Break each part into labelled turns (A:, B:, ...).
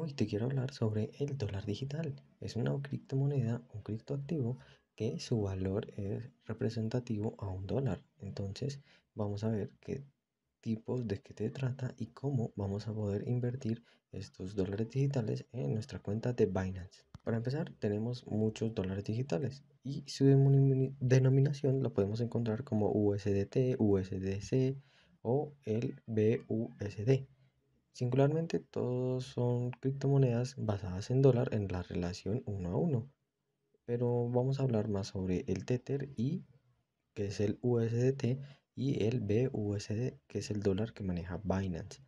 A: Hoy te quiero hablar sobre el dólar digital. Es una criptomoneda, un criptoactivo que su valor es representativo a un dólar. Entonces vamos a ver qué tipos de qué te trata y cómo vamos a poder invertir estos dólares digitales en nuestra cuenta de Binance. Para empezar, tenemos muchos dólares digitales y su denominación la podemos encontrar como USDT, USDC o el BUSD. Singularmente, todos son criptomonedas basadas en dólar en la relación uno a uno. Pero vamos a hablar más sobre el Tether y que es el USDT y el BUSD que es el dólar que maneja Binance.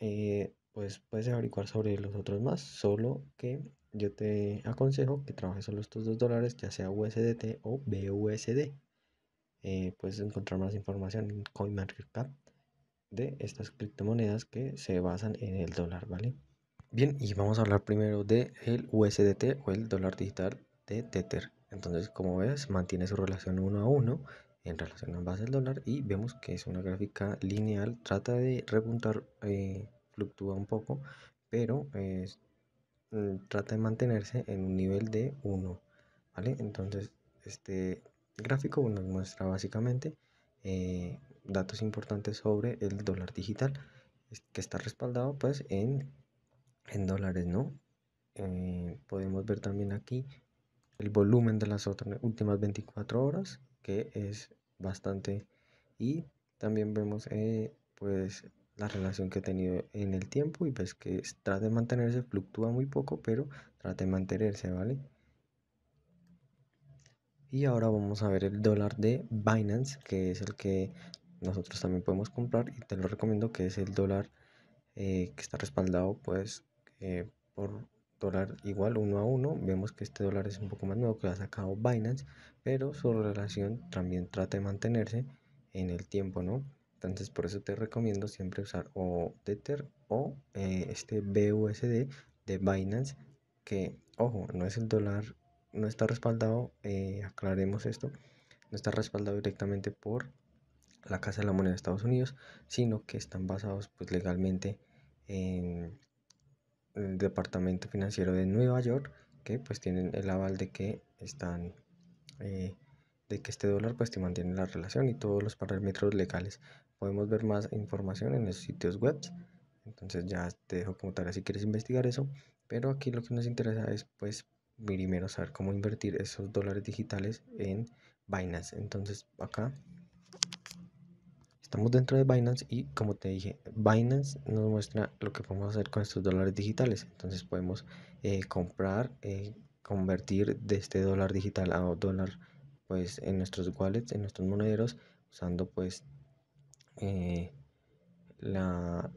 A: Eh, pues puedes averiguar sobre los otros más, solo que yo te aconsejo que trabajes solo estos dos dólares, ya sea USDT o BUSD. Eh, puedes encontrar más información en CoinMarketCap de estas criptomonedas que se basan en el dólar, ¿vale? Bien, y vamos a hablar primero de el USDT o el dólar digital de Tether. Entonces, como ves, mantiene su relación uno a uno en relación a base del dólar y vemos que es una gráfica lineal, trata de repuntar, eh, fluctúa un poco, pero mm, trata de mantenerse en un nivel de 1, ¿vale? Entonces, este gráfico nos muestra básicamente eh, datos importantes sobre el dólar digital que está respaldado pues en, en dólares, ¿no? Eh, podemos ver también aquí el volumen de las otras últimas 24 horas que es bastante y también vemos eh, pues la relación que ha tenido en el tiempo y pues que trata de mantenerse, fluctúa muy poco, pero trata de mantenerse, ¿vale? Y ahora vamos a ver el dólar de Binance, que es el que nosotros también podemos comprar y te lo recomiendo, que es el dólar eh, que está respaldado pues eh, por dólar igual uno a uno. Vemos que este dólar es un poco más nuevo que lo ha sacado Binance, pero su relación también trata de mantenerse en el tiempo, ¿no? Entonces por eso te recomiendo siempre usar o Tether o eh, este BUSD de Binance, que ojo, no es el dólar no está respaldado, eh, aclaremos esto, no está respaldado directamente por la Casa de la Moneda de Estados Unidos, sino que están basados pues, legalmente en el Departamento Financiero de Nueva York, que pues tienen el aval de que están, eh, de que este dólar pues te mantiene la relación y todos los parámetros legales. Podemos ver más información en los sitios web, entonces ya te dejo como tarea si quieres investigar eso, pero aquí lo que nos interesa es pues primero saber cómo invertir esos dólares digitales en Binance. Entonces acá estamos dentro de Binance y como te dije, Binance nos muestra lo que podemos hacer con estos dólares digitales. Entonces podemos eh, comprar, eh, convertir de este dólar digital a dólar pues en nuestros wallets, en nuestros monederos, usando pues eh, la,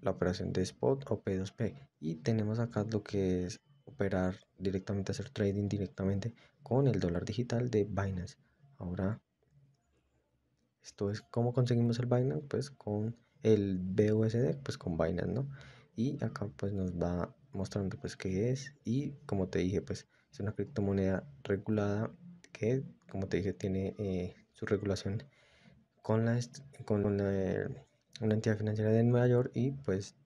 A: la operación de spot o P2P. Y tenemos acá lo que es operar directamente, hacer trading directamente con el dólar digital de Binance. Ahora, esto es cómo conseguimos el Binance, pues con el BUSD, pues con Binance, ¿no? Y acá pues nos va mostrando pues qué es y como te dije, pues es una criptomoneda regulada que, como te dije, tiene eh, su regulación con la, con una entidad financiera de Nueva York y pues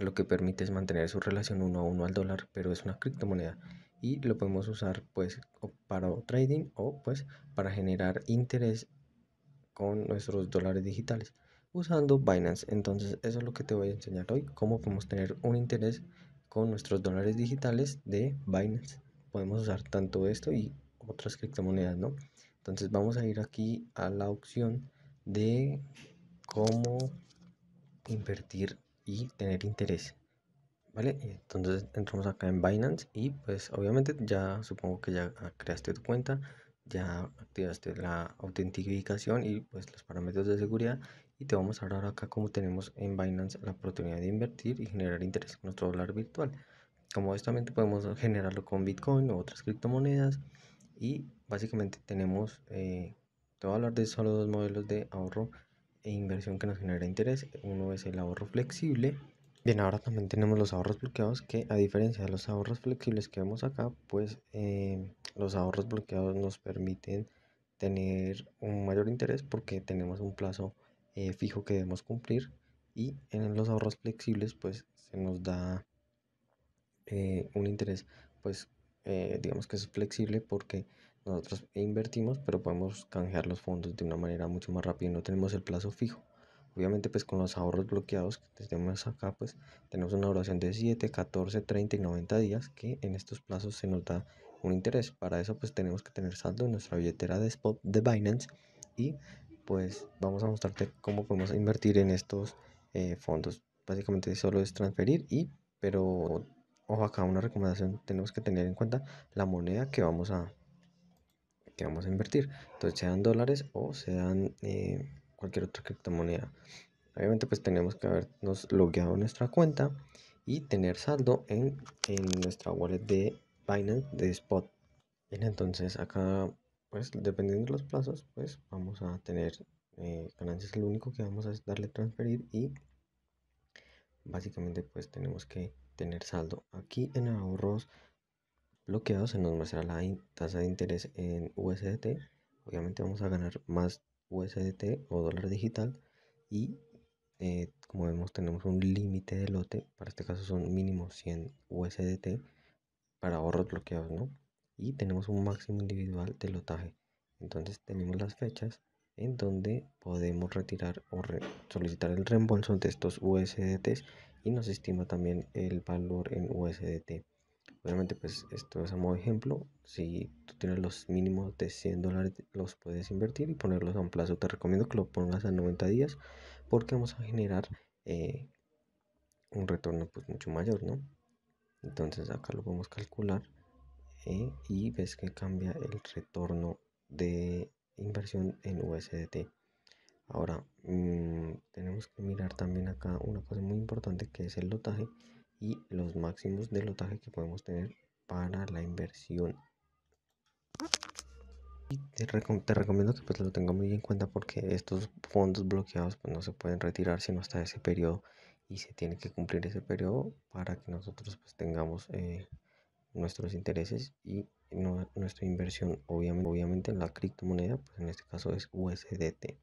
A: lo que permite es mantener su relación uno a uno al dólar, pero es una criptomoneda y lo podemos usar pues para trading o pues para generar interés con nuestros dólares digitales usando Binance. Entonces eso es lo que te voy a enseñar hoy, cómo podemos tener un interés con nuestros dólares digitales de Binance. Podemos usar tanto esto y otras criptomonedas, ¿no? Entonces vamos a ir aquí a la opción de cómo invertir y tener interés. ¿Vale? Entonces entramos acá en Binance y pues obviamente ya supongo que ya creaste tu cuenta, ya activaste la autentificación y pues los parámetros de seguridad y te vamos a hablar acá como tenemos en Binance la oportunidad de invertir y generar interés con nuestro dólar virtual. Como esto también podemos generarlo con Bitcoin o otras criptomonedas y básicamente tenemos, eh, te voy a hablar de solo dos modelos de ahorro e inversión que nos genera interés. Uno es el ahorro flexible. Bien, ahora también tenemos los ahorros bloqueados que a diferencia de los ahorros flexibles que vemos acá, pues eh, los ahorros bloqueados nos permiten tener un mayor interés porque tenemos un plazo eh, fijo que debemos cumplir y en los ahorros flexibles pues se nos da eh, un interés pues digamos que es flexible porque nosotros e invertimos, pero podemos canjear los fondos de una manera mucho más rápida y no tenemos el plazo fijo. Obviamente, pues con los ahorros bloqueados que tenemos acá, pues tenemos una duración de 7, 14, 30 y 90 días que en estos plazos se nos da un interés. Para eso, pues tenemos que tener saldo en nuestra billetera de spot de Binance y pues vamos a mostrarte cómo podemos invertir en estos eh, fondos. Básicamente solo es transferir y, pero ojo acá, una recomendación, tenemos que tener en cuenta la moneda que vamos a que vamos a invertir. Entonces sean dólares o sean dan eh, cualquier otra criptomoneda. Obviamente pues tenemos que habernos logueado nuestra cuenta y tener saldo en, nuestra wallet de Binance de Spot. Bien, entonces acá pues dependiendo de los plazos pues vamos a tener eh, ganancias. Lo único que vamos a darle transferir y básicamente pues tenemos que tener saldo aquí en ahorros bloqueados, se nos muestra la tasa de interés en USDT. Obviamente vamos a ganar más USDT o dólar digital y eh, como vemos tenemos un límite de lote, para este caso son mínimo 100 USDT para ahorros bloqueados, ¿no? Y tenemos un máximo individual de lotaje. Entonces tenemos las fechas en donde podemos retirar o solicitar el reembolso de estos USDT y nos estima también el valor en USDT. Obviamente, pues esto es a modo ejemplo. Si tú tienes los mínimos de 100 dólares, los puedes invertir y ponerlos a un plazo. Te recomiendo que lo pongas a 90 días porque vamos a generar eh, un retorno pues mucho mayor, ¿no? Entonces acá lo podemos calcular eh, y ves que cambia el retorno de inversión en USDT. Ahora mm, tenemos que mirar también acá una cosa muy importante que es el lotaje y los máximos de lotaje que podemos tener para la inversión. Y te, recomiendo que pues, lo tenga muy en cuenta porque estos fondos bloqueados pues no se pueden retirar sino hasta ese periodo y se tiene que cumplir ese periodo para que nosotros pues tengamos eh, nuestros intereses y nuestra inversión obviamente, obviamente en la criptomoneda pues en este caso es USDT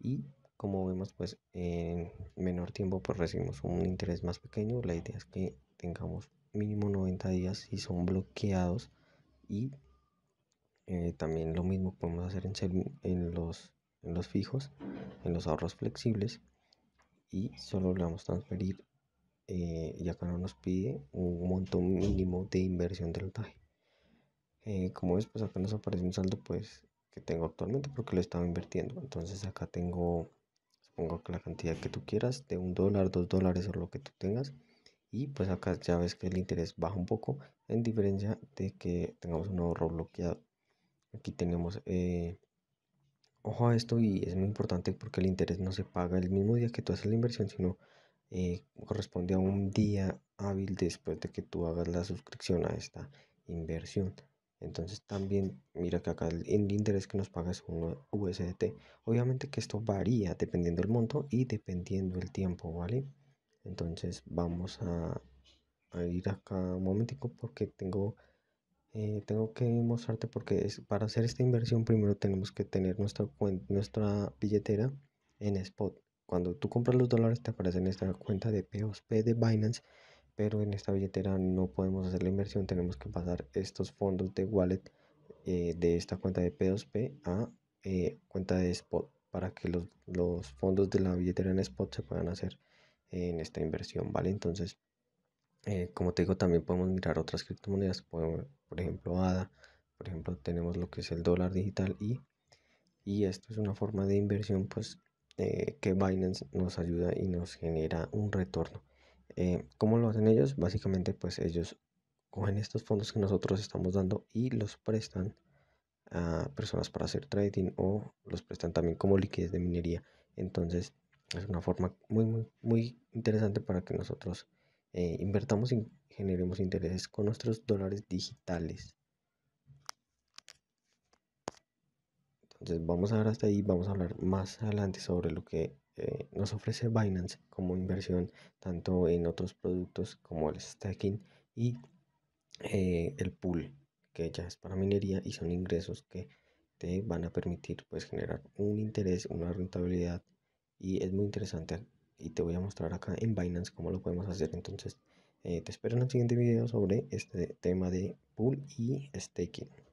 A: y como vemos pues en menor tiempo pues recibimos un interés más pequeño la idea es que tengamos mínimo 90 días si son bloqueados y eh, también lo mismo podemos hacer en, en, los, los fijos en los ahorros flexibles y solo le vamos a transferir eh, y acá no nos pide un monto mínimo de inversión del TAE eh, como ves pues acá nos aparece un saldo pues que tengo actualmente porque lo estaba invirtiendo entonces acá tengo pongo que la cantidad que tú quieras, de un dólar, dos dólares o lo que tú tengas. Y pues acá ya ves que el interés baja un poco, en diferencia de que tengamos un ahorro bloqueado. Aquí tenemos, eh, ojo a esto y es muy importante porque el interés no se paga el mismo día que tú haces la inversión, sino eh, corresponde a un día hábil después de que tú hagas la suscripción a esta inversión. Entonces también, mira que acá el, interés que nos paga es un USDT. Obviamente que esto varía dependiendo del monto y dependiendo el tiempo, ¿vale? Entonces vamos a, ir acá un momentico porque tengo, eh, tengo que mostrarte porque es, para hacer esta inversión primero tenemos que tener nuestra, nuestra billetera en spot. Cuando tú compras los dólares te aparece en esta cuenta de POSP de Binance pero en esta billetera no podemos hacer la inversión, tenemos que pasar estos fondos de wallet eh, de esta cuenta de P2P a eh, cuenta de spot para que los, fondos de la billetera en spot se puedan hacer en esta inversión, ¿vale? Entonces, eh, como te digo, también podemos mirar otras criptomonedas, por, por ejemplo ADA, por ejemplo tenemos lo que es el dólar digital y, y esto es una forma de inversión pues que Binance nos ayuda y nos genera un retorno. Eh, ¿Cómo lo hacen ellos? Básicamente, pues ellos cogen estos fondos que nosotros estamos dando y los prestan a personas para hacer trading o los prestan también como liquidez de minería. Entonces, es una forma muy, muy, interesante para que nosotros eh, invertamos y generemos intereses con nuestros dólares digitales. Entonces, vamos a ver hasta ahí, vamos a hablar más adelante sobre lo que eh, nos ofrece Binance como inversión tanto en otros productos como el staking y eh, el pool que ya es para minería y son ingresos que te van a permitir pues generar un interés, una rentabilidad y es muy interesante y te voy a mostrar acá en Binance cómo lo podemos hacer. Entonces eh, te espero en el siguiente video sobre este tema de pool y staking.